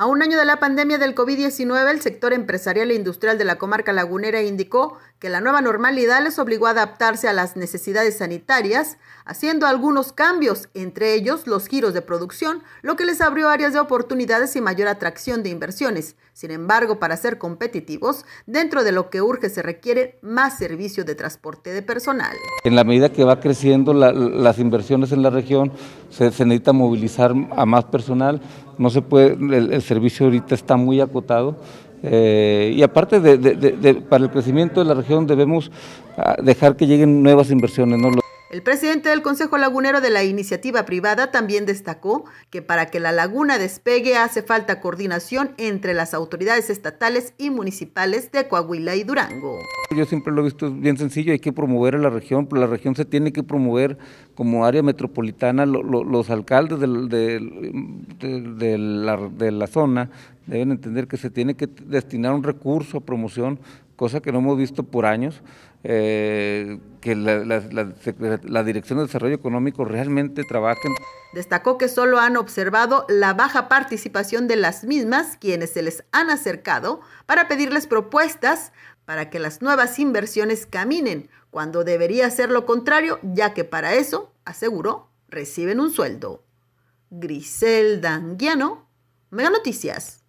A un año de la pandemia del COVID-19, el sector empresarial e industrial de la comarca lagunera indicó que la nueva normalidad les obligó a adaptarse a las necesidades sanitarias, haciendo algunos cambios, entre ellos los giros de producción, lo que les abrió áreas de oportunidades y mayor atracción de inversiones. Sin embargo, para ser competitivos, dentro de lo que urge se requiere más servicio de transporte de personal. En la medida que va creciendo las inversiones en la región, se necesita movilizar a más personal no se puede, el, servicio ahorita está muy acotado. Eh, y aparte, de, de, para el crecimiento de la región debemos ah, dejar que lleguen nuevas inversiones. El presidente del Consejo Lagunero de la Iniciativa Privada también destacó que para que la laguna despegue hace falta coordinación entre las autoridades estatales y municipales de Coahuila y Durango. Yo siempre lo he visto bien sencillo, hay que promover a la región, la región se tiene que promover como área metropolitana, los alcaldes la, de la zona deben entender que se tiene que destinar un recurso a promoción cosa que no hemos visto por años, eh, que la, Dirección de Desarrollo Económico realmente trabajen. Destacó que solo han observado la baja participación de las mismas quienes se les han acercado para pedirles propuestas para que las nuevas inversiones caminen, cuando debería ser lo contrario, ya que para eso, aseguró, reciben un sueldo. Griselda Anguiano, Mega Noticias.